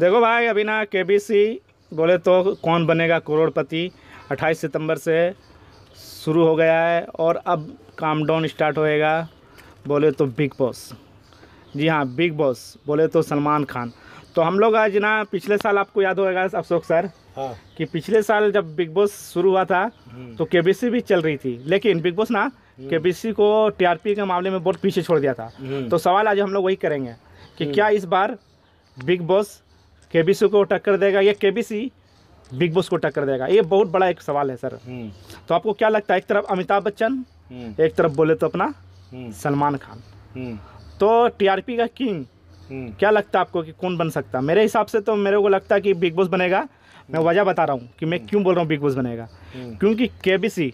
देखो भाई अभी ना के बोले तो कौन बनेगा करोड़पति 28 सितंबर से शुरू हो गया है और अब काम डाउन स्टार्ट होएगा बोले तो बिग बॉस जी हाँ बिग बॉस बोले तो सलमान खान तो हम लोग आज ना पिछले साल आपको याद होएगा अशोक सर हाँ। कि पिछले साल जब बिग बॉस शुरू हुआ था हम्म। तो के भी चल रही थी लेकिन बिग बॉस ना के हम्म। को टी के मामले में बहुत पीछे छोड़ दिया था हम्म। तो सवाल आज हम लोग वही करेंगे कि क्या इस बार बिग बॉस केबीसी को टक्कर देगा या केबीसी बिग बॉस को टक्कर देगा ये बहुत बड़ा एक सवाल है सर हम्म। तो आपको क्या लगता है एक तरफ अमिताभ बच्चन हम्म। एक तरफ बोले तो अपना हम्म। सलमान खान तो टीआरपी का किंग क्या लगता है आपको कि कौन बन सकता है मेरे हिसाब से तो मेरे को लगता है कि बिग बॉस बनेगा मैं वजह बता रहा हूँ कि मैं क्यों बोल रहा हूँ बिग बॉस बनेगा क्योंकि के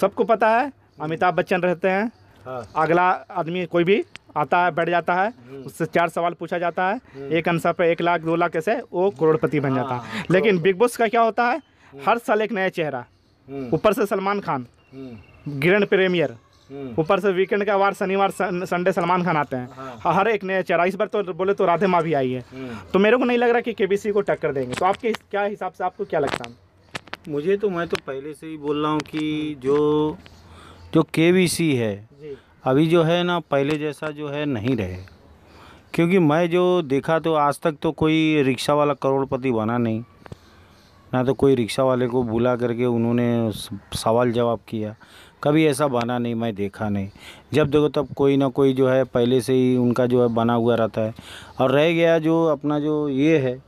सबको पता है अमिताभ बच्चन रहते हैं हाँ। अगला आदमी कोई भी आता है बैठ जाता है हम्म। उससे चार सवाल पूछा जाता है हम्म। एक आंसर पर एक लाख दो लाख कैसे वो करोड़पति बन जाता है हाँ, लेकिन बिग बॉस का क्या होता है हम्म। हर साल एक नया चेहरा ऊपर से सलमान खान ग्रैंड प्रीमियर ऊपर से वीकेंड का वार शनिवार संडे सलमान खान आते हैं हाँ। हर एक नया चेहरा इस बार तो बोले तो राधे माँ भी आई है तो मेरे को नहीं लग रहा कि केबीसी को टक्कर देंगे तो आपके क्या हिसाब से आपको क्या लगता है मुझे तो मैं तो पहले से ही बोल रहा हूँ कि जो जो केबीसी है अभी जो है ना पहले जैसा जो है नहीं रहे क्योंकि मैं जो देखा तो आज तक तो कोई रिक्शा वाला करोड़पति बना नहीं ना तो कोई रिक्शा वाले को बुला करके उन्होंने सवाल जवाब किया कभी ऐसा बना नहीं मैं देखा नहीं जब देखो तब कोई ना कोई जो है पहले से ही उनका जो है बना हुआ रहता है और रह गया जो अपना जो ये है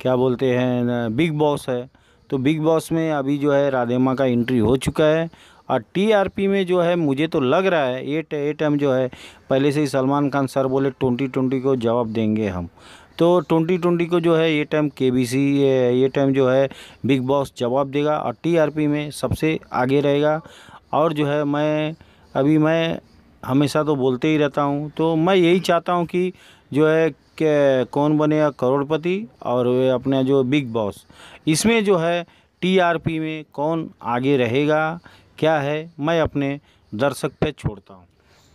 क्या बोलते हैं बिग बॉस है तो बिग बॉस में अभी जो है राधे माँ का एंट्री हो चुका है और टीआरपी में जो है मुझे तो लग रहा है ये ये टाइम जो है पहले से ही सलमान खान सर बोले ट्वेंटी ट्वेंटी को जवाब देंगे हम तो ट्वेंटी ट्वेंटी को जो है ये टाइम के बी सी ये टाइम जो है बिग बॉस जवाब देगा और टीआरपी में सबसे आगे रहेगा और जो है मैं अभी मैं हमेशा तो बोलते ही रहता हूँ तो मैं यही चाहता हूँ कि जो है के कौन बनेगा करोड़पति और वे अपना जो बिग बॉस इसमें जो है टीआरपी में कौन आगे रहेगा क्या है मैं अपने दर्शक पे छोड़ता हूँ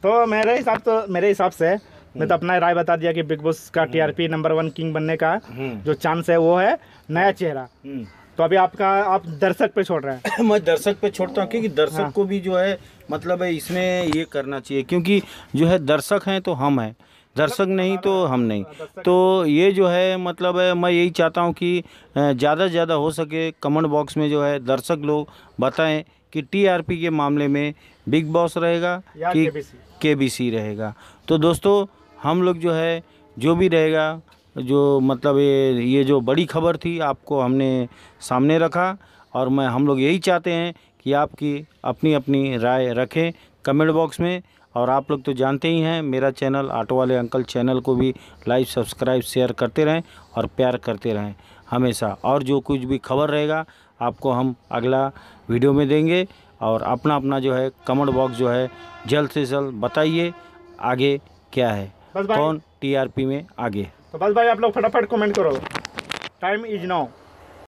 तो मेरे हिसाब तो मेरे हिसाब से हम्म। मैं तो अपना राय बता दिया कि बिग बॉस का टीआरपी नंबर वन किंग बनने का हम्म। जो चांस है वो है नया हम्म। चेहरा तो अभी आपका आप दर्शक पे छोड़ रहे हैं मैं दर्शक पे छोड़ता हूँ क्योंकि दर्शक हाँ। को भी जो है मतलब है इसमें ये करना चाहिए क्योंकि जो है दर्शक हैं तो हम हैं दर्शक मतलब नहीं तो हम नहीं हाँ, तो ये जो है मतलब है मैं यही चाहता हूँ कि ज़्यादा से ज़्यादा हो सके कमेंट बॉक्स में जो है दर्शक लोग बताएं कि टीआरपी के मामले में बिग बॉस रहेगा कि केबीसी रहेगा तो दोस्तों हम लोग जो है जो भी रहेगा जो मतलब ये ये जो बड़ी खबर थी आपको हमने सामने रखा और मैं हम लोग यही चाहते हैं कि आपकी अपनी अपनी राय रखें कमेंट बॉक्स में और आप लोग तो जानते ही हैं मेरा चैनल ऑटो वाले अंकल चैनल को भी लाइक सब्सक्राइब शेयर करते रहें और प्यार करते रहें हमेशा और जो कुछ भी खबर रहेगा आपको हम अगला वीडियो में देंगे और अपना अपना जो है कमेंट बॉक्स जो है जल्द से जल्द बताइए आगे क्या है कौन टीआरपी में आगे तो बस भाई आप लोग फटाफट कमेंट करो टाइम इज नाउ